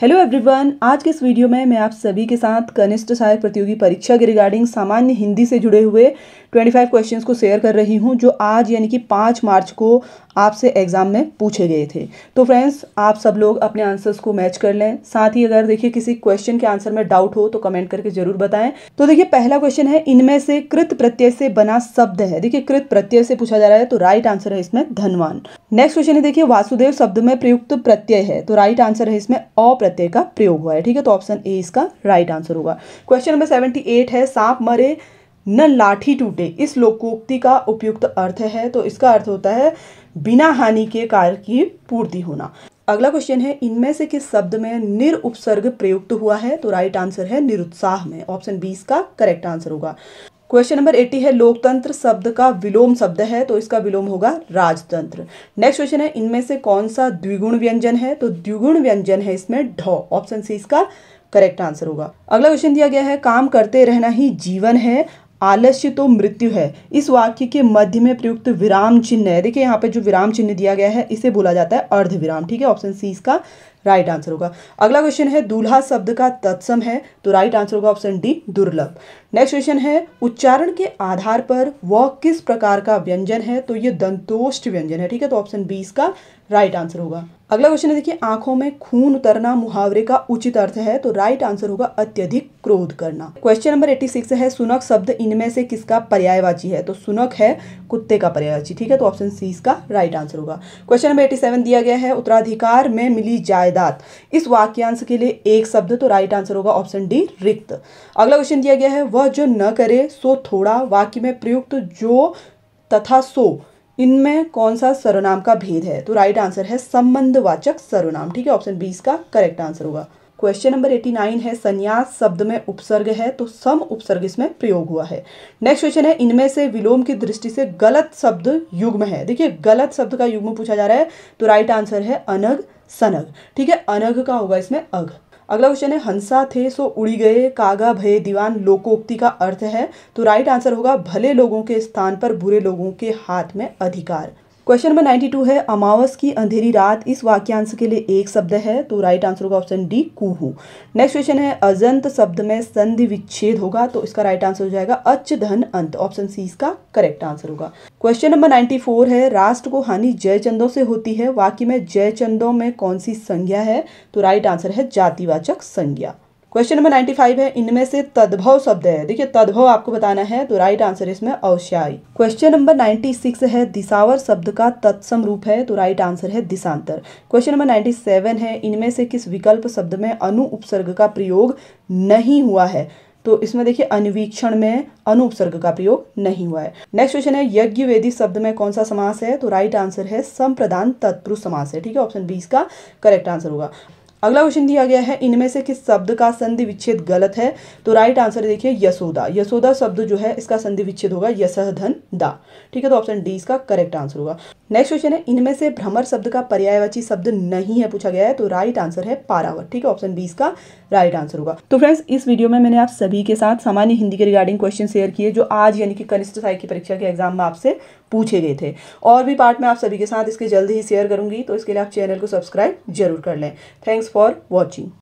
hello everyone आज के इस वीडियो में मैं आप सभी के साथ कनिष्ठ सहायक प्रतियोगी परीक्षा के रिगार्डिंग सामान्य हिंदी से जुड़े हुए 25 क्वेश्चंस को शेयर कर रही हूं जो आज यानी कि 5 मार्च को आपसे एग्ज़ाम में पूछे गए थे तो फ्रेंड्स आप सब लोग अपने आंसर्स को मैच कर लें साथ ही अगर देखिए किसी क्वेश्चन के आंसर में डाउट हो तो कमेंट करके जरूर बताएं तो देखिए पहला क्वेश्चन है इनमें से कृत प्रत्यय से बना शब्द है देखिए कृत प्रत्यय से पूछा जा रहा है तो राइट आंसर है इसमें धनवान नेक्स्ट क्वेश्चन है देखिए वासुदेव शब्द में प्रयुक्त प्रत्यय है तो राइट आंसर है इसमें अप्रत्यय का प्रयोग हुआ है ठीक है तो ऑप्शन ए इसका राइट आंसर होगा क्वेश्चन नंबर सेवेंटी एट है सांप मरे न लाठी टूटे इस लोकोक्ति का उपयुक्त अर्थ है तो इसका अर्थ होता है बिना हानि के कार्य की पूर्ति होना अगला क्वेश्चन है इनमें से किस शब्द में निर उपसर्ग प्रयुक्त हुआ है तो राइट आंसर है निरुत्साह में ऑप्शन बीस का करेक्ट आंसर होगा क्वेश्चन नंबर एट्टी है लोकतंत्र शब्द का विलोम शब्द है तो इसका विलोम होगा राजतंत्र नेक्स्ट क्वेश्चन है इनमें से कौन सा द्विगुण व्यंजन है तो द्विगुण व्यंजन है इसमें ढ ऑप्शन सी इसका करेक्ट आंसर होगा अगला क्वेश्चन दिया गया है काम करते रहना ही जीवन है आलस्य तो मृत्यु है इस वाक्य के मध्य में प्रयुक्त विराम चिन्ह है देखिए यहाँ पे जो विराम चिन्ह दिया गया है इसे बोला जाता है अर्ध विराम ठीक है ऑप्शन सी इसका राइट आंसर होगा अगला क्वेश्चन है दूल्हा शब्द का तत्सम है तो राइट आंसर होगा ऑप्शन डी दुर्लभ नेक्स्ट क्वेश्चन है उच्चारण के आधार पर वह किस प्रकार का व्यंजन है तो ये दंतोष्ट व्यंजन है ठीक है तो ऑप्शन बी इसका राइट आंसर होगा अगला क्वेश्चन है देखिए आंखों में खून उतरना मुहावरे का उचित अर्थ है तो राइट आंसर होगा अत्यधिक क्रोध करना क्वेश्चन नंबर 86 है सुनक शब्द इनमें से किसका पर्यायवाची है तो सुनक है कुत्ते का पर्यायवाची ठीक है तो ऑप्शन सी इसका राइट आंसर होगा क्वेश्चन नंबर 87 दिया गया है उत्तराधिकार में मिली जायदाद जायदाद इस वाक्यांश के लिए एक शब्द तो राइट आंसर होगा ऑप्शन डी रिक्त अगला क्वेश्चन दिया गया है वह जो न करे सो थोड़ा वाक्य में प्रयुक्त जो तथा सो इनमें कौन सा सर्वनाम का भेद है तो राइट आंसर है संबंधवाचक सर्वनाम ठीक है ऑप्शन बीस का करेक्ट आंसर होगा क्वेश्चन नंबर एटी नाइन है संन्यास शब्द में उपसर्ग है तो सम उपसर्ग इसमें प्रयोग हुआ है नेक्स्ट क्वेश्चन है इनमें से विलोम की दृष्टि से गलत शब्द युग्म है देखिए गलत शब्द का युग्म पूछा जा रहा है तो राइट आंसर है अनग सनग ठीक है अनग का होगा इसमें अघ अगला क्वेश्चन है हंसा थे सो उड़ी गए कागा भय दीवान लोकोक्ति का अर्थ है तो राइट आंसर होगा भले लोगों के स्थान पर बुरे लोगों के हाथ में अधिकार क्वेश्चन नंबर नाइन्टी टू है अमावस की अंधेरी रात इस वाक्यांश के लिए एक शब्द है तो राइट आंसर होगा ऑप्शन डी कुहू नेक्स्ट क्वेश्चन है अजंत शब्द में संधि विच्छेद होगा तो इसका राइट आंसर हो जाएगा अच धन अंत ऑप्शन सी इसका करेक्ट आंसर होगा क्वेश्चन नंबर नाइन्टी फोर है राष्ट्र को हानि जयचंदों से होती है वाक्य में जयचंदों में कौन सी संज्ञा है तो राइट आंसर है जातिवाचक संज्ञा क्वेश्चन नंबर नाइन्टी फाइव है इनमें से तद्भव शब्द है देखिए तद्भव आपको बताना है तो राइट आंसर इसमें अवश्यायी क्वेश्चन नंबर नाइन्टी सिक्स है दिशावर शब्द का तत्सम रूप है तो राइट आंसर है दिशांतर क्वेश्चन नंबर नाइन्टी सेवन है इनमें से किस विकल्प शब्द में अनु उपसर्ग का प्रयोग नहीं हुआ है तो इसमें देखिए अनवीक्षण में अनु उपसर्ग का प्रयोग नहीं हुआ है नेक्स्ट क्वेश्चन है यज्ञ वेदी शब्द में कौन सा समास है तो राइट आंसर है संप्रदान तत्पुरुष समास है ठीक है ऑप्शन बी इसका करेक्ट आंसर होगा अगला क्वेश्चन दिया गया है इनमें से किस शब्द का संधि विच्छेद गलत है तो राइट आंसर देखिए यशोदा यशोदा शब्द जो है इसका संधि विच्छेद होगा यश धन दा ठीक है तो ऑप्शन डी इसका करेक्ट आंसर होगा नेक्स्ट क्वेश्चन है इनमें से भ्रमर शब्द का पर्यायवाची शब्द नहीं है पूछा गया है तो राइट आंसर है पारावर ठीक है ऑप्शन बी इसका राइट आंसर होगा तो फ्रेंड्स इस वीडियो में मैंने आप सभी के साथ सामान्य हिंदी के रिगार्डिंग क्वेश्चन शेयर किए जो आज यानी कि कनिष्ठ साई की परीक्षा के एग्जाम में आपसे पूछे गए थे और भी पार्ट मैं आप सभी के साथ इसके जल्द ही शेयर करूंगी तो इसके लिए आप चैनल को सब्सक्राइब जरूर कर लें थैंक्स फॉर वॉचिंग